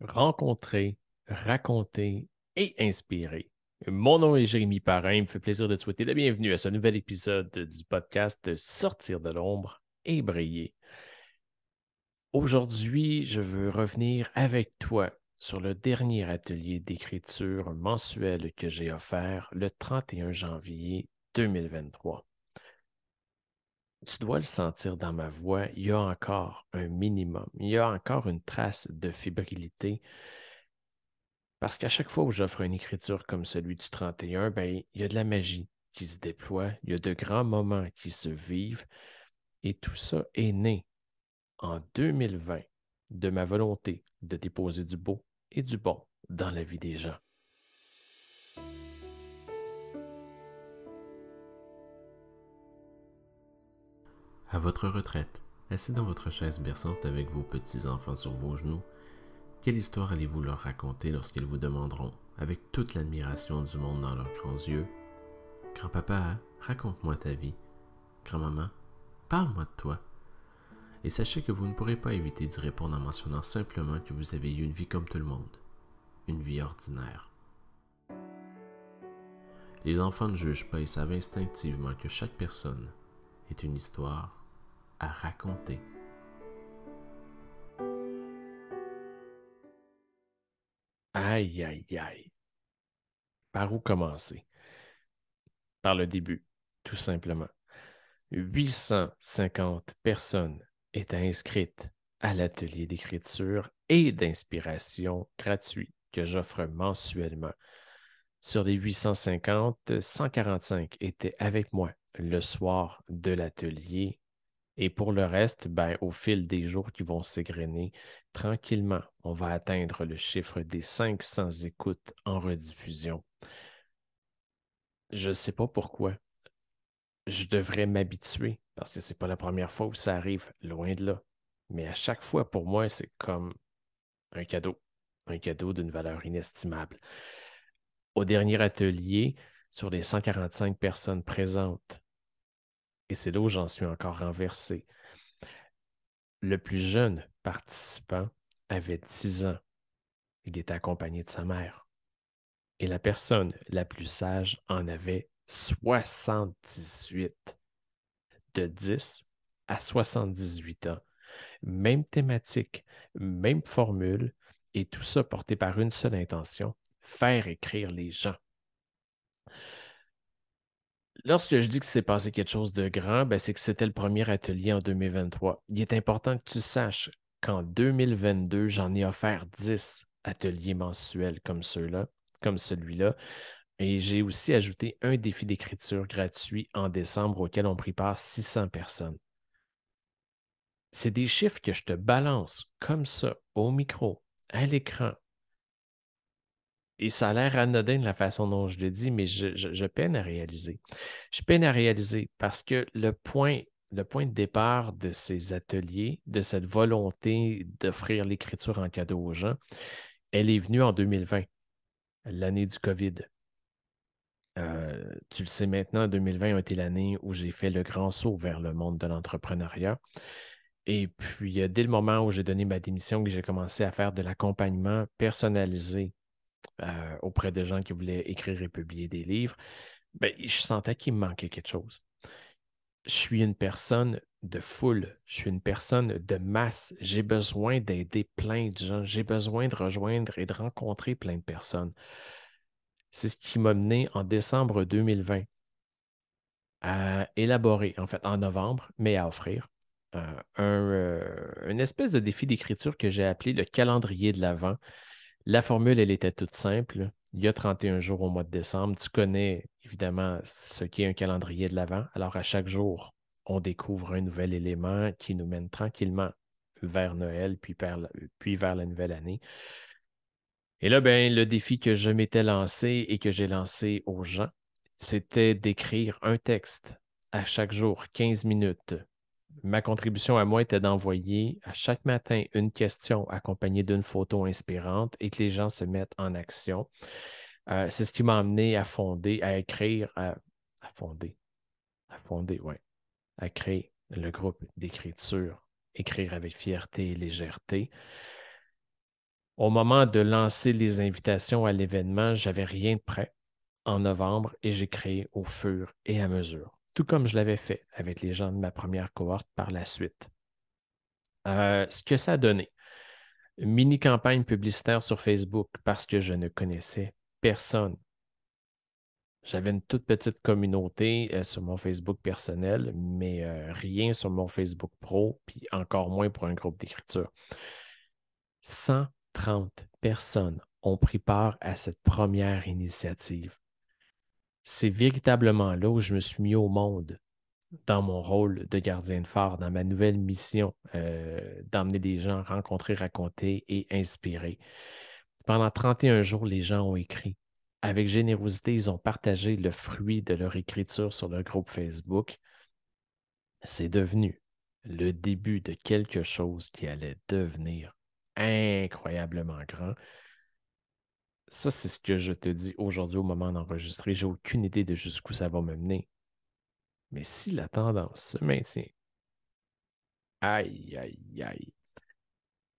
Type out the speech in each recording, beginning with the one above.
rencontrer, raconter et inspirer. Mon nom est Jérémy Parrain. Il me fait plaisir de te souhaiter la bienvenue à ce nouvel épisode du podcast Sortir de l'ombre et briller. Aujourd'hui, je veux revenir avec toi sur le dernier atelier d'écriture mensuel que j'ai offert le 31 janvier 2023 tu dois le sentir dans ma voix, il y a encore un minimum, il y a encore une trace de fébrilité. Parce qu'à chaque fois où j'offre une écriture comme celui du 31, ben, il y a de la magie qui se déploie, il y a de grands moments qui se vivent, et tout ça est né en 2020 de ma volonté de déposer du beau et du bon dans la vie des gens. À votre retraite, assis dans votre chaise berçante avec vos petits-enfants sur vos genoux, quelle histoire allez-vous leur raconter lorsqu'ils vous demanderont, avec toute l'admiration du monde dans leurs grands yeux, Grand-papa, hein, raconte-moi ta vie. Grand-maman, parle-moi de toi. Et sachez que vous ne pourrez pas éviter d'y répondre en mentionnant simplement que vous avez eu une vie comme tout le monde, une vie ordinaire. Les enfants ne jugent pas et savent instinctivement que chaque personne est une histoire à raconter. Aïe, aïe, aïe. Par où commencer? Par le début, tout simplement. 850 personnes étaient inscrites à l'atelier d'écriture et d'inspiration gratuit que j'offre mensuellement. Sur les 850, 145 étaient avec moi le soir de l'atelier et pour le reste, ben, au fil des jours qui vont s'égrener, tranquillement, on va atteindre le chiffre des 500 écoutes en rediffusion. Je ne sais pas pourquoi. Je devrais m'habituer parce que ce n'est pas la première fois où ça arrive, loin de là. Mais à chaque fois, pour moi, c'est comme un cadeau, un cadeau d'une valeur inestimable. Au dernier atelier, sur les 145 personnes présentes, et c'est là où j'en suis encore renversé. Le plus jeune participant avait 10 ans. Il était accompagné de sa mère. Et la personne la plus sage en avait 78. De 10 à 78 ans. Même thématique, même formule, et tout ça porté par une seule intention, faire écrire les gens lorsque je dis que c'est passé quelque chose de grand, ben, c'est que c'était le premier atelier en 2023. Il est important que tu saches qu'en 2022, j'en ai offert 10 ateliers mensuels comme ceux-là, comme celui-là. Et j'ai aussi ajouté un défi d'écriture gratuit en décembre auquel on prépare 600 personnes. C'est des chiffres que je te balance comme ça, au micro, à l'écran, et ça a l'air anodin de la façon dont je le dis, mais je, peine à réaliser. Je peine à réaliser parce que le point, le point de départ de ces ateliers, de cette volonté d'offrir l'écriture en cadeau aux gens, elle est venue en 2020, l'année du COVID. Euh, tu le sais maintenant, 2020 a été l'année où j'ai fait le grand saut vers le monde de l'entrepreneuriat. Et puis, euh, dès le moment où j'ai donné ma démission, que j'ai commencé à faire de l'accompagnement personnalisé euh, auprès de gens qui voulaient écrire et publier des livres, ben, je sentais qu'il me manquait quelque chose. Je suis une personne de foule, je suis une personne de masse, j'ai besoin d'aider plein de gens, j'ai besoin de rejoindre et de rencontrer plein de personnes. C'est ce qui m'a mené en décembre 2020 à élaborer, en fait en novembre, mais à offrir euh, un, euh, une espèce de défi d'écriture que j'ai appelé le calendrier de l'Avent, la formule, elle était toute simple. Il y a 31 jours au mois de décembre. Tu connais évidemment ce qu'est un calendrier de l'Avent. Alors, à chaque jour, on découvre un nouvel élément qui nous mène tranquillement vers Noël, puis, vers la nouvelle année. Et là, ben, le défi que je m'étais lancé et que j'ai lancé aux gens, c'était d'écrire un texte à chaque jour, 15 minutes, ma contribution à moi était d'envoyer à chaque matin une question accompagnée d'une photo inspirante et que les gens se mettent en action. Euh, c'est ce qui m'a amené à fonder, à écrire, à, fonder, à fonder, oui, à créer le groupe d'écriture, écrire avec fierté et légèreté. Au moment de lancer les invitations à l'événement, j'avais rien de prêt en novembre et j'ai créé au fur et à mesure tout comme je l'avais fait avec les gens de ma première cohorte par la suite. Euh, ce que ça a donné, mini campagne publicitaire sur Facebook parce que je ne connaissais personne. J'avais une toute petite communauté euh, sur mon Facebook personnel, mais euh, rien sur mon Facebook Pro, puis encore moins pour un groupe d'écriture. 130 personnes ont pris part à cette première initiative c'est véritablement là où je me suis mis au monde dans mon rôle de gardien de phare, dans ma nouvelle mission euh, d'emmener des gens, rencontrer, raconter et inspirer. Pendant 31 jours, les gens ont écrit. Avec générosité, ils ont partagé le fruit de leur écriture sur leur groupe Facebook. C'est devenu le début de quelque chose qui allait devenir incroyablement grand ça, c'est ce que je te dis aujourd'hui au moment d'enregistrer. J'ai aucune idée de jusqu'où ça va me mener. Mais si la tendance se maintient, aïe, aïe, aïe.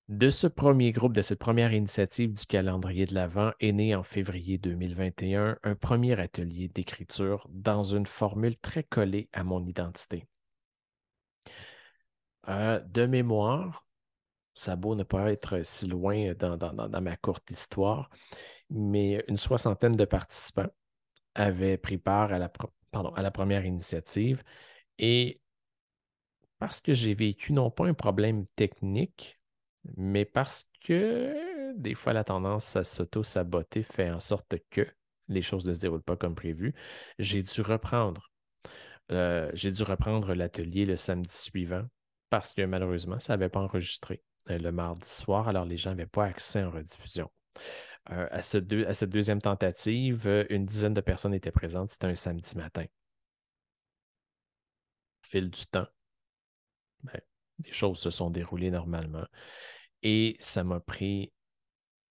De ce premier groupe, de cette première initiative du calendrier de l'Avent est né en février 2021 un premier atelier d'écriture dans une formule très collée à mon identité. Euh, de mémoire, ça beau ne pas être si loin dans, dans ma courte histoire, mais une soixantaine de participants avaient pris part à la, première initiative. Et parce que j'ai vécu non pas un problème technique, mais parce que des fois la tendance à s'auto-saboter fait en sorte que les choses ne se déroulent pas comme prévu, j'ai dû reprendre. Euh, j'ai dû reprendre l'atelier le samedi suivant parce que malheureusement, ça n'avait pas enregistré euh, le mardi soir, alors les gens n'avaient pas accès en rediffusion. Euh, à, cette deuxième tentative, euh, une dizaine de personnes étaient présentes. C'était un samedi matin. Au fil du temps, ben, les choses se sont déroulées normalement. Et ça m'a pris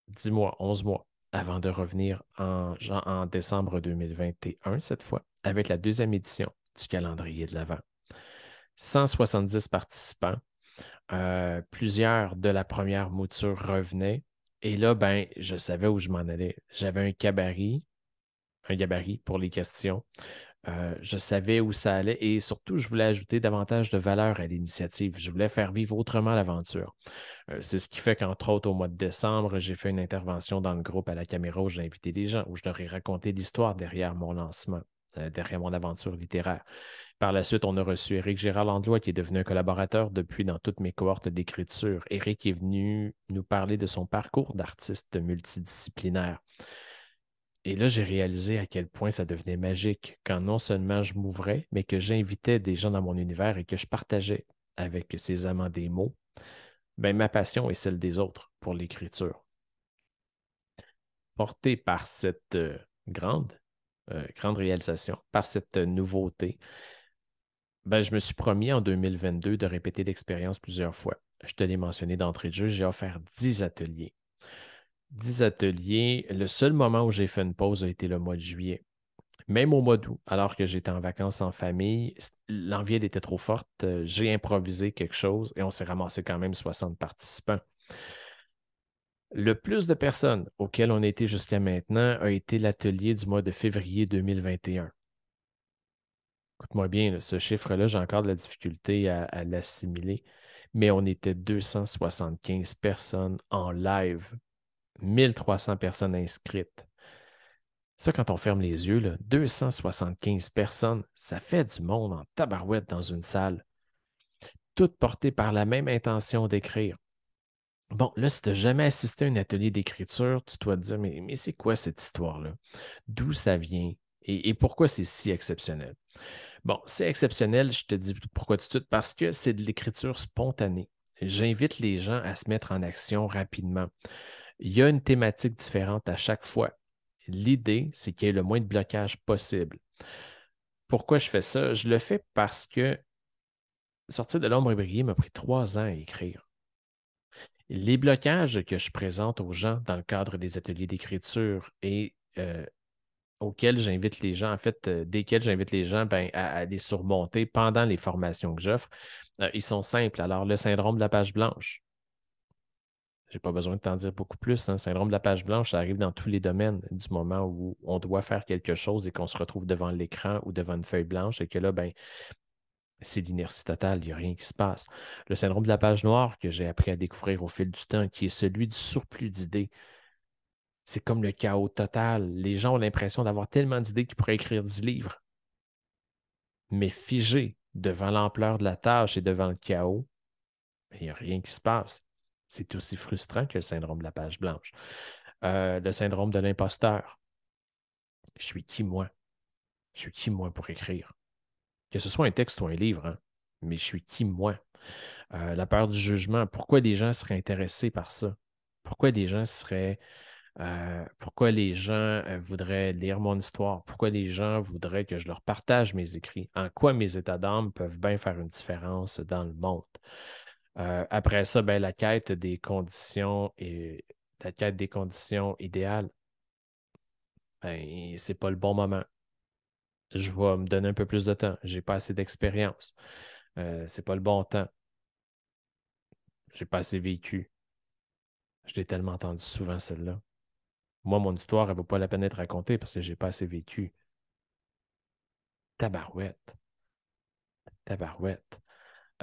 10 mois, 11 mois avant de revenir en, décembre 2021, cette fois, avec la deuxième édition du calendrier de l'Avent. 170 participants. Euh, plusieurs de la première mouture revenaient. Et là, ben, je savais où je m'en allais. J'avais un gabarit, un gabarit pour les questions. Euh, je savais où ça allait et surtout, je voulais ajouter davantage de valeur à l'initiative. Je voulais faire vivre autrement l'aventure. Euh, c'est ce qui fait qu'entre autres, au mois de décembre, j'ai fait une intervention dans le groupe à la caméra où j'ai invité des gens, où je leur ai raconté l'histoire derrière mon lancement. Euh, derrière mon aventure littéraire. Par la suite, on a reçu Éric Gérard Andlois qui est devenu un collaborateur depuis dans toutes mes cohortes d'écriture. Éric est venu nous parler de son parcours d'artiste multidisciplinaire. Et là, j'ai réalisé à quel point ça devenait magique quand non seulement je m'ouvrais, mais que j'invitais des gens dans mon univers et que je partageais avec ces amants des mots ben, ma passion et celle des autres pour l'écriture. Portée par cette euh, grande euh, grande réalisation par cette nouveauté, ben, je me suis promis en 2022 de répéter l'expérience plusieurs fois. Je te l'ai mentionné d'entrée de jeu, j'ai offert 10 ateliers. 10 ateliers. Le seul moment où j'ai fait une pause a été le mois de juillet. Même au mois d'août, alors que j'étais en vacances en famille, l'envie était trop forte. Euh, j'ai improvisé quelque chose et on s'est ramassé quand même 60 participants. Le plus de personnes auxquelles on était jusqu'à maintenant a été l'atelier du mois de février 2021. Écoute-moi bien, ce chiffre-là, j'ai encore de la difficulté à, l'assimiler, mais on était 275 personnes en live, 1300 personnes inscrites. Ça, quand on ferme les yeux, 275 personnes, ça fait du monde en tabarouette dans une salle, toutes portées par la même intention d'écrire. Bon, là, si tu n'as jamais assisté à un atelier d'écriture, tu dois te dire, mais, mais c'est quoi cette histoire-là? D'où ça vient? Et, et pourquoi c'est si exceptionnel? Bon, c'est exceptionnel, je te dis pourquoi tout de suite, parce que c'est de l'écriture spontanée. J'invite les gens à se mettre en action rapidement. Il y a une thématique différente à chaque fois. L'idée, c'est qu'il y ait le moins de blocage possible. Pourquoi je fais ça? Je le fais parce que Sortir de l'ombre et briller m'a pris trois ans à écrire. Les blocages que je présente aux gens dans le cadre des ateliers d'écriture et euh, auxquels j'invite les gens, en fait, euh, desquels j'invite les gens ben, à, les surmonter pendant les formations que j'offre, euh, ils sont simples. Alors, le syndrome de la page blanche. Je n'ai pas besoin de t'en dire beaucoup plus. Le hein. Syndrome de la page blanche, ça arrive dans tous les domaines du moment où on doit faire quelque chose et qu'on se retrouve devant l'écran ou devant une feuille blanche et que là, ben, c'est l'inertie totale, il n'y a rien qui se passe. Le syndrome de la page noire que j'ai appris à découvrir au fil du temps, qui est celui du surplus d'idées, c'est comme le chaos total. Les gens ont l'impression d'avoir tellement d'idées qu'ils pourraient écrire 10 livres. Mais figé devant l'ampleur de la tâche et devant le chaos, il n'y a rien qui se passe. C'est aussi frustrant que le syndrome de la page blanche. Euh, le syndrome de l'imposteur. Je suis qui, moi? Je suis qui, moi, pour écrire? que ce soit un texte ou un livre, hein, mais je suis qui moi? Euh, la peur du jugement, pourquoi les gens seraient intéressés par ça? Pourquoi les gens seraient. Euh, pourquoi les gens euh, voudraient lire mon histoire? Pourquoi les gens voudraient que je leur partage mes écrits? En quoi mes états d'âme peuvent bien faire une différence dans le monde? après ça, ben, la quête des conditions et la quête des conditions idéales. Ben, ce n'est pas le bon moment je vais me donner un peu plus de temps. J'ai pas assez d'expérience. Euh, c'est pas le bon temps. J'ai pas assez vécu. Je l'ai tellement entendu souvent, celle-là. Moi, mon histoire, elle ne vaut pas la peine d'être racontée parce que j'ai pas assez vécu. Tabarouette. Tabarouette.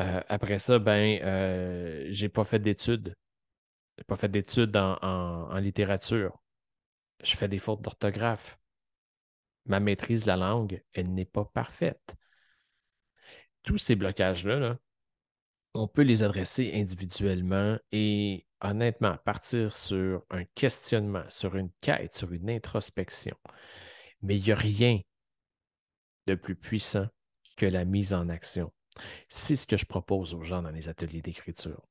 Euh, après ça, ben, euh, j'ai pas fait d'études. J'ai pas fait d'études en littérature. Je fais des fautes d'orthographe ma maîtrise de la langue, elle n'est pas parfaite. Tous ces blocages-là, on peut les adresser individuellement et honnêtement partir sur un questionnement, sur une quête, sur une introspection. Mais il n'y a rien de plus puissant que la mise en action. C'est ce que je propose aux gens dans les ateliers d'écriture.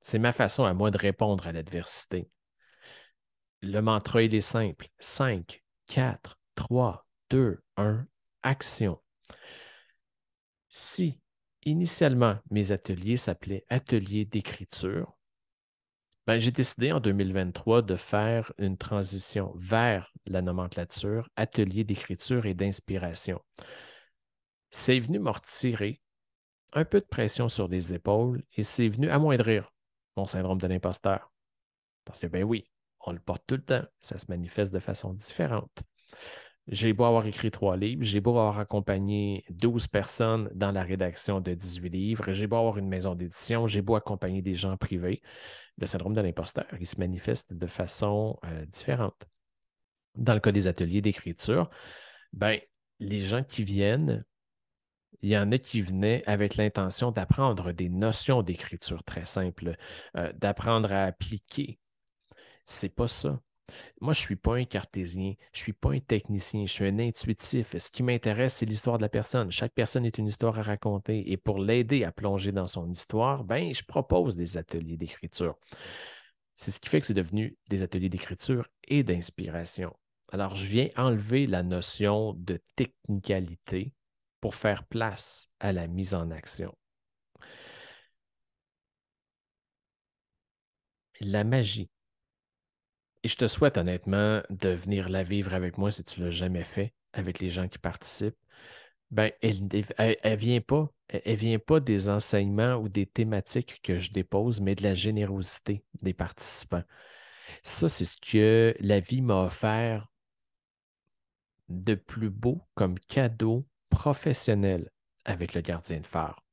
C'est ma façon à moi de répondre à l'adversité. Le mantra, il est simple. 5, 4, 3, 2, 1, action. Si initialement mes ateliers s'appelaient ateliers d'écriture, ben, j'ai décidé en 2023 de faire une transition vers la nomenclature atelier d'écriture et d'inspiration. C'est venu me retirer un peu de pression sur les épaules et c'est venu amoindrir mon syndrome de l'imposteur. Parce que, ben oui, on le porte tout le temps, ça se manifeste de façon différente. J'ai beau avoir écrit trois livres, j'ai beau avoir accompagné 12 personnes dans la rédaction de 18 livres, j'ai beau avoir une maison d'édition, j'ai beau accompagner des gens privés. Le syndrome de l'imposteur, il se manifeste de façon euh, différente. Dans le cas des ateliers d'écriture, ben, les gens qui viennent, il y en a qui venaient avec l'intention d'apprendre des notions d'écriture très simples, euh, d'apprendre à appliquer. C'est pas ça. Moi, je ne suis pas un cartésien, je ne suis pas un technicien, je suis un intuitif. Ce qui m'intéresse, c'est l'histoire de la personne. Chaque personne est une histoire à raconter. Et pour l'aider à plonger dans son histoire, ben, je propose des ateliers d'écriture. C'est ce qui fait que c'est devenu des ateliers d'écriture et d'inspiration. Alors, je viens enlever la notion de technicalité pour faire place à la mise en action. La magie et je te souhaite honnêtement de venir la vivre avec moi si tu ne l'as jamais fait, avec les gens qui participent. Ben, elle ne vient Elle, vient pas des enseignements ou des thématiques que je dépose, mais de la générosité des participants. Ça, c'est ce que la vie m'a offert de plus beau comme cadeau professionnel avec le gardien de phare.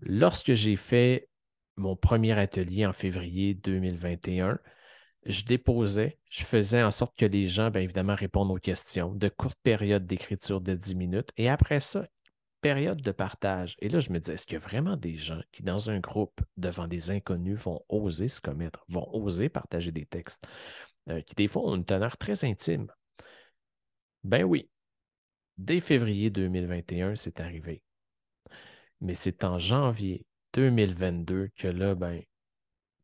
Lorsque j'ai fait mon premier atelier en février 2021, je déposais, je faisais en sorte que les gens, bien évidemment, répondent aux questions de courtes périodes d'écriture de 10 minutes. Et après ça, période de partage. Et là, je me disais, est-ce qu'il y a vraiment des gens qui, dans un groupe, devant des inconnus, vont oser se commettre, vont oser partager des textes euh, qui, des fois, ont une teneur très intime? Ben oui. Dès février 2021, c'est arrivé. Mais c'est en janvier 2022 que là, ben,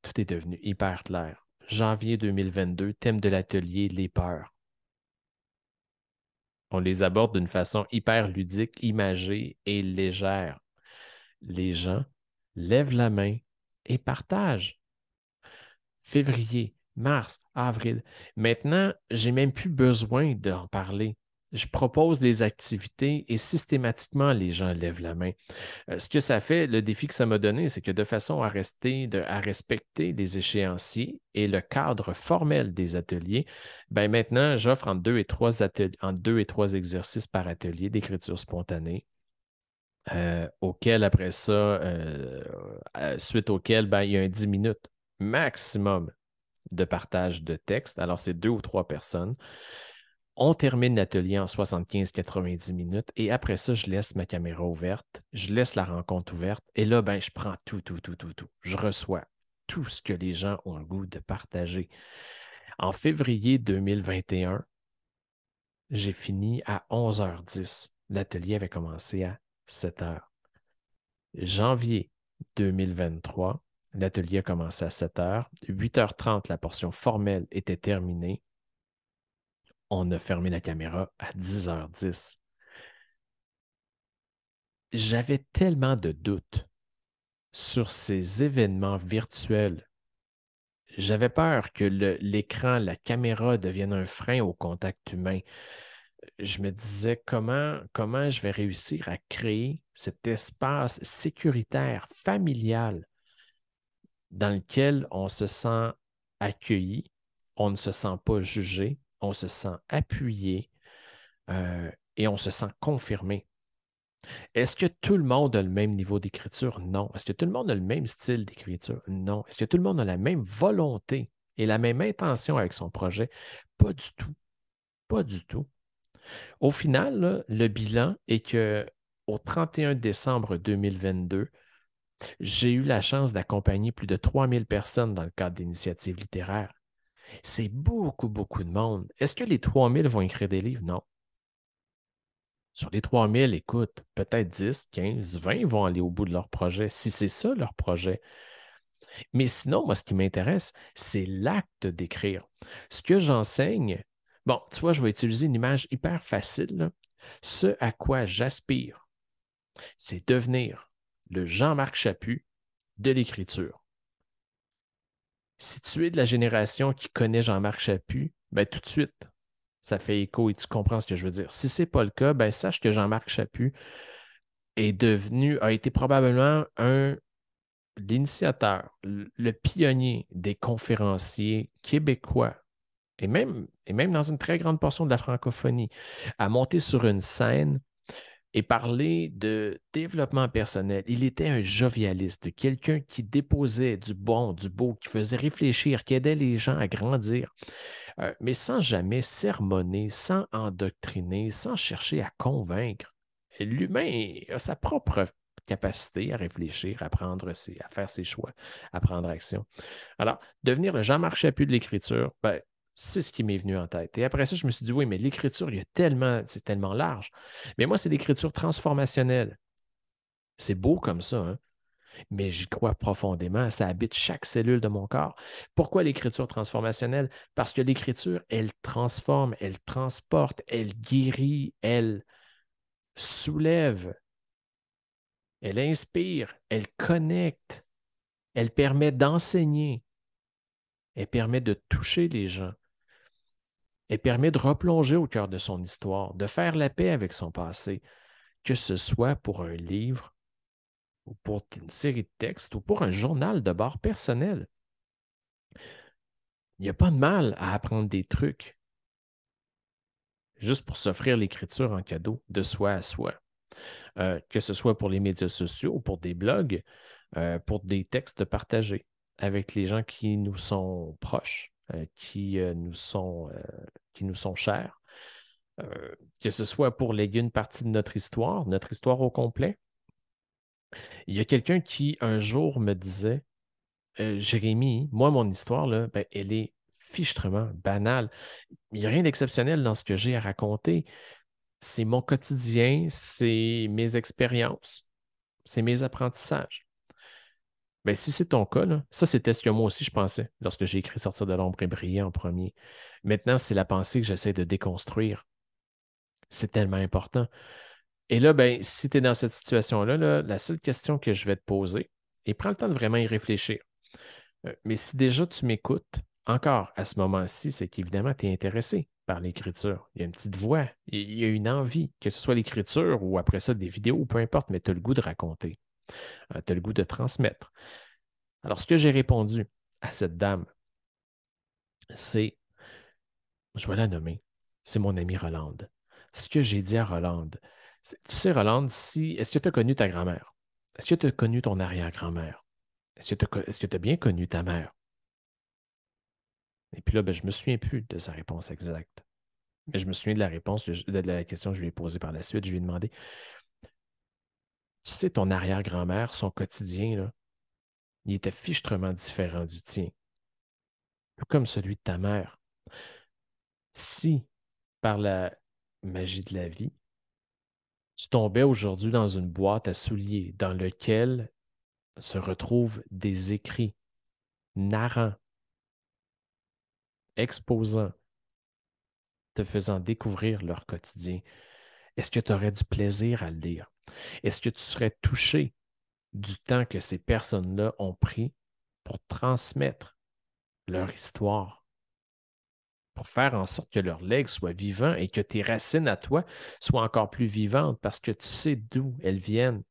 tout est devenu hyper clair janvier 2022, thème de l'atelier Les peurs. On les aborde d'une façon hyper ludique, imagée et légère. Les gens lèvent la main et partagent. Février, mars, avril. Maintenant, j'ai même plus besoin d'en parler je propose des activités et systématiquement, les gens lèvent la main. Euh, ce que ça fait, le défi que ça m'a donné, c'est que de façon à rester, à respecter les échéanciers et le cadre formel des ateliers, ben maintenant, j'offre en deux et trois deux et trois exercices par atelier d'écriture spontanée. Euh, auquel après ça, euh, suite auquel, ben, il y a un 10 minutes maximum de partage de texte. Alors, c'est deux ou trois personnes. On termine l'atelier en 75-90 minutes et après ça, je laisse ma caméra ouverte, je laisse la rencontre ouverte et là, ben, je prends tout, tout, tout, tout, tout. Je reçois tout ce que les gens ont le goût de partager. En février 2021, j'ai fini à 11h10. L'atelier avait commencé à 7h. Janvier 2023, l'atelier a commencé à 7h. 8h30, la portion formelle était terminée on a fermé la caméra à 10h10. J'avais tellement de doutes sur ces événements virtuels. J'avais peur que l'écran, la caméra devienne un frein au contact humain. Je me disais comment, comment je vais réussir à créer cet espace sécuritaire, familial, dans lequel on se sent accueilli, on ne se sent pas jugé, on se sent appuyé euh, et on se sent confirmé. Est-ce que tout le monde a le même niveau d'écriture? Non. Est-ce que tout le monde a le même style d'écriture? Non. Est-ce que tout le monde a la même volonté et la même intention avec son projet? Pas du tout. Pas du tout. Au final, le bilan est que au 31 décembre 2022, j'ai eu la chance d'accompagner plus de 3000 personnes dans le cadre d'initiatives littéraires. C'est beaucoup, beaucoup de monde. Est-ce que les 3000 vont écrire des livres? Non. Sur les 3000, écoute, peut-être 10, 15, 20 vont aller au bout de leur projet, si c'est ça leur projet. Mais sinon, moi, ce qui m'intéresse, c'est l'acte d'écrire. Ce que j'enseigne, bon, tu vois, je vais utiliser une image hyper facile. Ce à quoi j'aspire, c'est devenir le Jean-Marc Chaput de l'écriture si tu es de la génération qui connaît Jean-Marc Chaput, ben, tout de suite, ça fait écho et tu comprends ce que je veux dire. Si ce n'est pas le cas, ben, sache que Jean-Marc Chaput est devenu, a été probablement un l'initiateur, le pionnier des conférenciers québécois et même, et même dans une très grande portion de la francophonie, à monter sur une scène et parler de développement personnel. Il était un jovialiste, quelqu'un qui déposait du bon, du beau, qui faisait réfléchir, qui aidait les gens à grandir, euh, mais sans jamais sermonner, sans endoctriner, sans chercher à convaincre. L'humain a sa propre capacité à réfléchir, à, prendre ses, à faire ses choix, à prendre action. Alors, devenir le Jean-Marc Chaput de l'écriture, ben, c'est ce qui m'est venu en tête. Et après ça, je me suis dit, oui, mais l'écriture, il y a tellement, c'est tellement large. Mais moi, c'est l'écriture transformationnelle. C'est beau comme ça, hein? mais j'y crois profondément. Ça habite chaque cellule de mon corps. Pourquoi l'écriture transformationnelle? Parce que l'écriture, elle transforme, elle transporte, elle guérit, elle soulève, elle inspire, elle connecte, elle permet d'enseigner, elle permet de toucher les gens et permet de replonger au cœur de son histoire, de faire la paix avec son passé, que ce soit pour un livre ou pour une série de textes ou pour un journal de bord personnel. Il n'y a pas de mal à apprendre des trucs juste pour s'offrir l'écriture en cadeau de soi à soi. Euh, que ce soit pour les médias sociaux, pour des blogs, euh, pour des textes partagés avec les gens qui nous sont proches. Euh, qui, euh, nous sont, euh, qui nous sont chers. que ce soit pour léguer une partie de notre histoire, notre histoire au complet. Il y a quelqu'un qui, un jour, me disait Jérémy, moi, mon histoire, là, ben, elle est fichtrement banale. Il n'y a rien d'exceptionnel dans ce que j'ai à raconter. C'est mon quotidien, c'est mes expériences, c'est mes apprentissages. Ben, si c'est ton cas, ça, c'était ce que moi aussi je pensais lorsque j'ai écrit Sortir de l'ombre et briller en premier. Maintenant, c'est la pensée que j'essaie de déconstruire. C'est tellement important. Et là, ben, si tu es dans cette situation-là, la seule question que je vais te poser, et prends le temps de vraiment y réfléchir. Euh, mais si déjà tu m'écoutes, encore à ce moment-ci, c'est qu'évidemment, tu es intéressé par l'écriture. Il y a une petite voix, il y a une envie, que ce soit l'écriture ou après ça des vidéos, ou peu importe, mais tu as le goût de raconter. « T'as le goût de transmettre. Alors, ce que j'ai répondu à cette dame, c'est, je vais la nommer, c'est mon ami Roland. Ce que j'ai dit à Roland, « tu sais, Roland, si, est-ce que tu as connu ta grand-mère? Est-ce que tu as connu ton arrière-grand-mère? Est-ce que tu as, bien connu ta mère? Et puis là, ben, je ne me souviens plus de sa réponse exacte. Mais je me souviens de la réponse, de la question que je lui ai posée par la suite. Je lui ai demandé tu sais, ton arrière-grand-mère, son quotidien, il était fichtrement différent du tien, tout comme celui de ta mère. Si, par la magie de la vie, tu tombais aujourd'hui dans une boîte à souliers dans laquelle se retrouvent des écrits narrants, exposants, te faisant découvrir leur quotidien, est-ce que tu aurais du plaisir à le lire? Est-ce que tu serais touché du temps que ces personnes-là ont pris pour transmettre leur histoire, pour faire en sorte que leurs legs soient vivants et que tes racines à toi soient encore plus vivantes parce que tu sais d'où elles viennent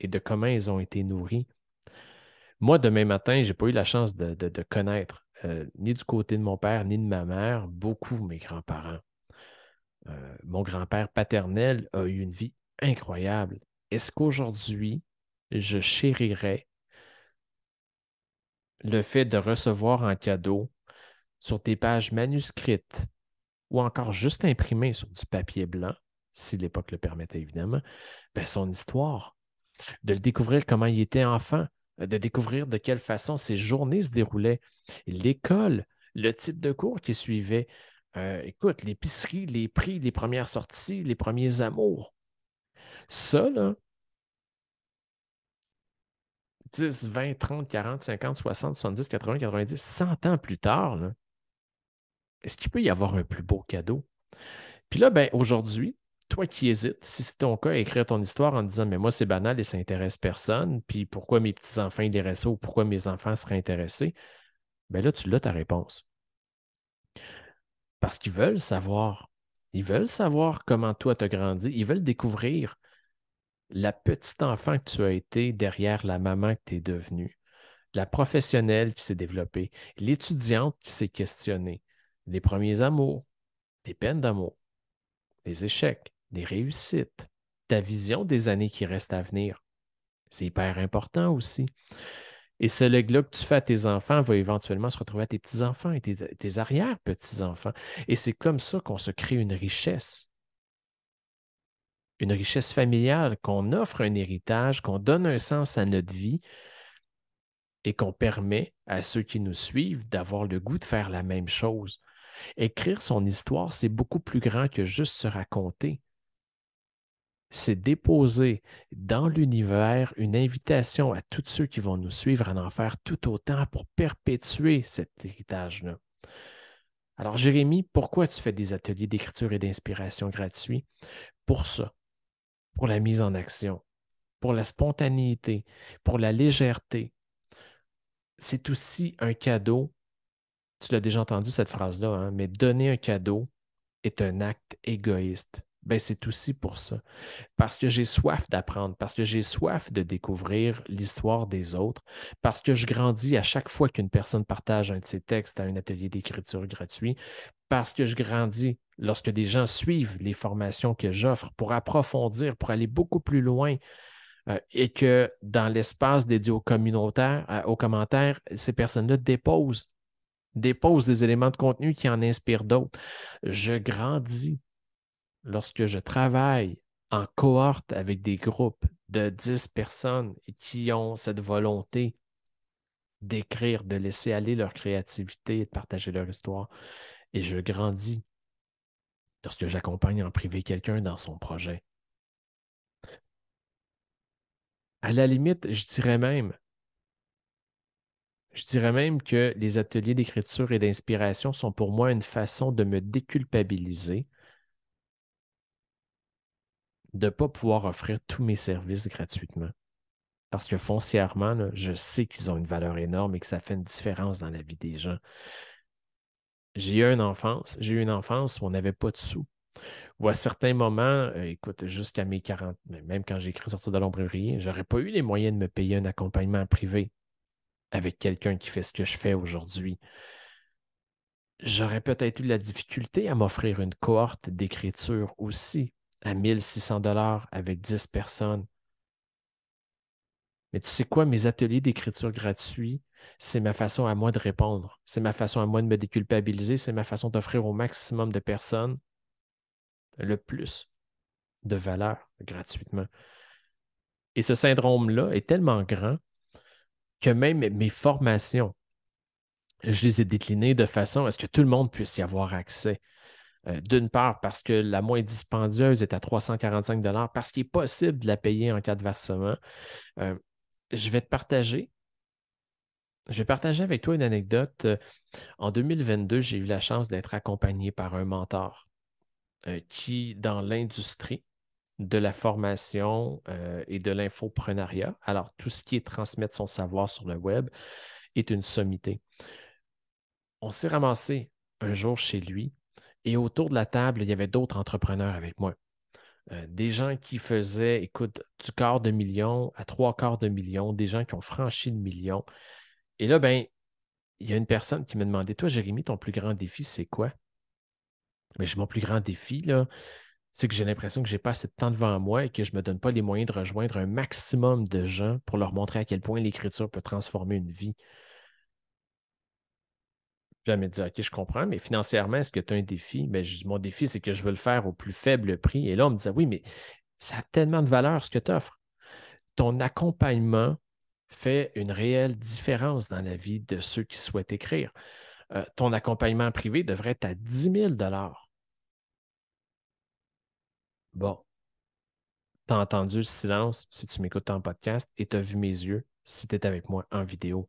et de comment elles ont été nourries. Moi, demain matin, je n'ai pas eu la chance de, connaître euh, ni du côté de mon père ni de ma mère beaucoup mes grands-parents. Euh, mon grand-père paternel a eu une vie incroyable. Est-ce qu'aujourd'hui, je chérirais le fait de recevoir en cadeau sur tes pages manuscrites ou encore juste imprimées sur du papier blanc, si l'époque le permettait évidemment, ben, son histoire, de le découvrir comment il était enfant, de découvrir de quelle façon ses journées se déroulaient, l'école, le type de cours qu'il suivait, euh, écoute, l'épicerie, les prix, les premières sorties, les premiers amours. Ça, là, 10, 20, 30, 40, 50, 60, 70, 80, 90, 100 ans plus tard, est-ce qu'il peut y avoir un plus beau cadeau? Puis là, ben, aujourd'hui, toi qui hésites, si c'est ton cas, écrire ton histoire en disant Mais moi, c'est banal et ça n'intéresse personne, puis pourquoi mes petits-enfants iraient ça ou pourquoi mes enfants seraient intéressés, bien là, tu l'as ta réponse. Parce qu'ils veulent savoir. Ils veulent savoir comment toi t'as grandi. Ils veulent découvrir la petite enfant que tu as été derrière la maman que tu es devenue, la professionnelle qui s'est développée, l'étudiante qui s'est questionnée, les premiers amours, les peines d'amour, les échecs, les réussites, ta vision des années qui restent à venir. C'est hyper important aussi. Et ce leg-là que tu fais à tes enfants va éventuellement se retrouver à tes petits-enfants et tes, tes arrière-petits-enfants. Et c'est comme ça qu'on se crée une richesse une richesse familiale, qu'on offre un héritage, qu'on donne un sens à notre vie et qu'on permet à ceux qui nous suivent d'avoir le goût de faire la même chose. Écrire son histoire, c'est beaucoup plus grand que juste se raconter. C'est déposer dans l'univers une invitation à tous ceux qui vont nous suivre à en faire tout autant pour perpétuer cet héritage-là. Alors, Jérémy, pourquoi tu fais des ateliers d'écriture et d'inspiration gratuits? Pour ça, pour la mise en action, pour la spontanéité, pour la légèreté. C'est aussi un cadeau, tu l'as déjà entendu cette phrase-là, hein, mais donner un cadeau est un acte égoïste. Ben, c'est aussi pour ça. Parce que j'ai soif d'apprendre, parce que j'ai soif de découvrir l'histoire des autres, parce que je grandis à chaque fois qu'une personne partage un de ses textes à un atelier d'écriture gratuit, parce que je grandis lorsque des gens suivent les formations que j'offre pour approfondir, pour aller beaucoup plus loin. Euh, et que dans l'espace dédié aux communautaires, aux commentaires, ces personnes-là déposent, déposent des éléments de contenu qui en inspirent d'autres. Je grandis lorsque je travaille en cohorte avec des groupes de 10 personnes qui ont cette volonté d'écrire, de laisser aller leur créativité et de partager leur histoire, et je grandis lorsque j'accompagne en privé quelqu'un dans son projet. À la limite, je dirais même, je dirais même que les ateliers d'écriture et d'inspiration sont pour moi une façon de me déculpabiliser, de ne pas pouvoir offrir tous mes services gratuitement. Parce que foncièrement, je sais qu'ils ont une valeur énorme et que ça fait une différence dans la vie des gens. J'ai eu une enfance, j'ai eu une enfance où on n'avait pas de sous. Ou à certains moments, euh, écoute, jusqu'à mes 40, même quand j'ai écrit Sortir de l'ombre j'aurais pas eu les moyens de me payer un accompagnement privé avec quelqu'un qui fait ce que je fais aujourd'hui. J'aurais peut-être eu de la difficulté à m'offrir une cohorte d'écriture aussi à 1600 dollars avec 10 personnes. Mais tu sais quoi, mes ateliers d'écriture gratuits, c'est ma façon à moi de répondre, c'est ma façon à moi de me déculpabiliser, c'est ma façon d'offrir au maximum de personnes le plus de valeur gratuitement. Et ce syndrome-là est tellement grand que même mes formations, je les ai déclinées de façon à ce que tout le monde puisse y avoir accès. Euh, d'une part, parce que la moins dispendieuse est à 345 parce qu'il est possible de la payer en cas de versement. Euh, je vais te partager. Je vais partager avec toi une anecdote. Euh, en 2022, j'ai eu la chance d'être accompagné par un mentor qui, dans l'industrie de la formation et de l'infoprenariat, alors tout ce qui est transmettre son savoir sur le web, est une sommité. On s'est ramassé un jour chez lui et autour de la table, il y avait d'autres entrepreneurs avec moi. Euh, des gens qui faisaient, écoute, du quart de million à trois quarts de million, des gens qui ont franchi le million. Et là, ben, il y a une personne qui m'a demandé, Toi, Jérémy, ton plus grand défi, c'est quoi Mais mon plus grand défi, c'est que j'ai l'impression que je n'ai pas assez de temps devant moi et que je ne me donne pas les moyens de rejoindre un maximum de gens pour leur montrer à quel point l'écriture peut transformer une vie elle me dit, OK, je comprends, mais financièrement, est-ce que tu as un défi? Mais ben, mon défi, c'est que je veux le faire au plus faible prix. Et là, on me disait, oui, mais ça a tellement de valeur ce que tu offres. Ton accompagnement fait une réelle différence dans la vie de ceux qui souhaitent écrire. Euh, ton accompagnement privé devrait être à 10 000 Bon. Tu as entendu le silence si tu m'écoutes en podcast et tu as vu mes yeux si tu es avec moi en vidéo.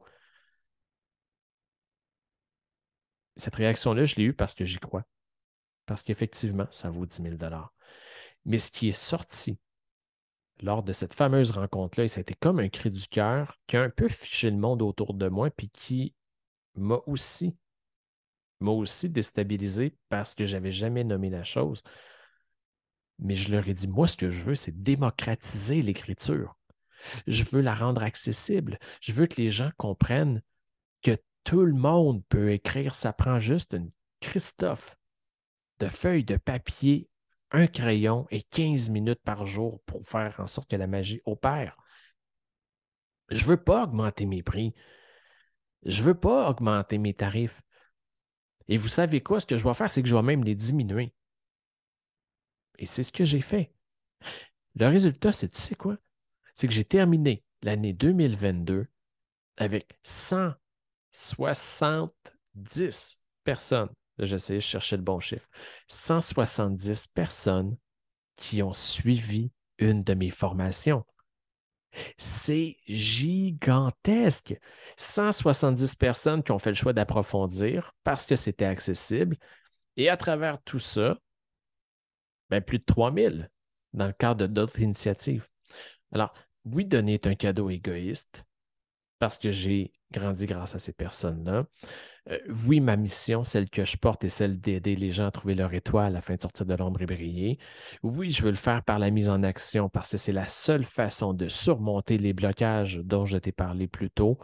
cette réaction-là, je l'ai eue parce que j'y crois. Parce qu'effectivement, ça vaut 10 000 Mais ce qui est sorti lors de cette fameuse rencontre-là, et ça a été comme un cri du cœur qui a un peu fiché le monde autour de moi, puis qui m'a aussi, m'a aussi déstabilisé parce que j'avais jamais nommé la chose. Mais je leur ai dit, moi, ce que je veux, c'est démocratiser l'écriture. Je veux la rendre accessible. Je veux que les gens comprennent que tout le monde peut écrire. Ça prend juste une Christophe de feuilles de papier, un crayon et 15 minutes par jour pour faire en sorte que la magie opère. Je ne veux pas augmenter mes prix. Je ne veux pas augmenter mes tarifs. Et vous savez quoi? Ce que je vais faire, c'est que je vais même les diminuer. Et c'est ce que j'ai fait. Le résultat, c'est, tu sais quoi? C'est que j'ai terminé l'année 2022 avec 100 170 personnes. J'essayais de chercher le bon chiffre. 170 personnes qui ont suivi une de mes formations. C'est gigantesque. 170 personnes qui ont fait le choix d'approfondir parce que c'était accessible. Et à travers tout ça, ben plus de 3000 dans le cadre d'autres initiatives. Alors, oui, donner est un cadeau égoïste, parce que j'ai grandi grâce à ces personnes-là. Euh, oui, ma mission, celle que je porte, est celle d'aider les gens à trouver leur étoile afin de sortir de l'ombre et briller. Oui, je veux le faire par la mise en action parce que c'est la seule façon de surmonter les blocages dont je t'ai parlé plus tôt.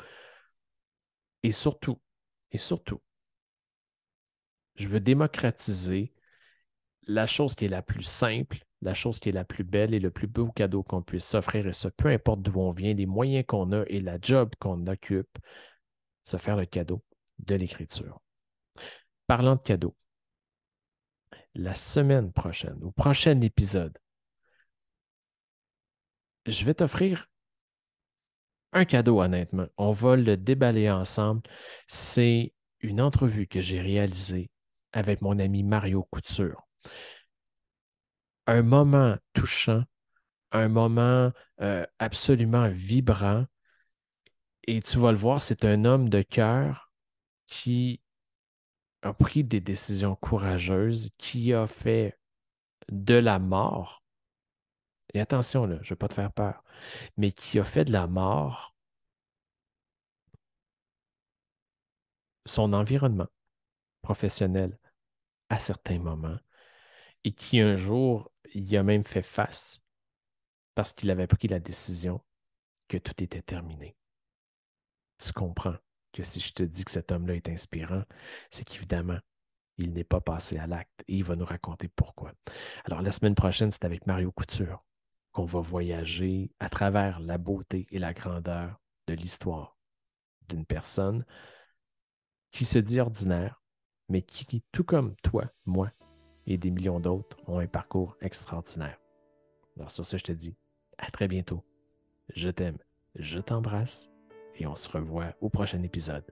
Et surtout, et surtout, je veux démocratiser la chose qui est la plus simple la chose qui est la plus belle et le plus beau cadeau qu'on puisse s'offrir, et ce peu importe d'où on vient, les moyens qu'on a et la job qu'on occupe, se faire le cadeau de l'écriture. Parlant de cadeaux, la semaine prochaine, au prochain épisode, je vais t'offrir un cadeau, honnêtement. On va le déballer ensemble. C'est une entrevue que j'ai réalisée avec mon ami Mario Couture un moment touchant, un moment euh, absolument vibrant. Et tu vas le voir, c'est un homme de cœur qui a pris des décisions courageuses, qui a fait de la mort, et attention, là, je ne veux pas te faire peur, mais qui a fait de la mort son environnement professionnel à certains moments, et qui un jour y a même fait face parce qu'il avait pris la décision que tout était terminé. Tu comprends que si je te dis que cet homme-là est inspirant, c'est qu'évidemment, il n'est pas passé à l'acte et il va nous raconter pourquoi. Alors la semaine prochaine, c'est avec Mario Couture qu'on va voyager à travers la beauté et la grandeur de l'histoire d'une personne qui se dit ordinaire, mais qui, tout comme toi, moi, et des millions d'autres ont un parcours extraordinaire. Alors sur ce, je te dis à très bientôt. Je t'aime, je t'embrasse et on se revoit au prochain épisode.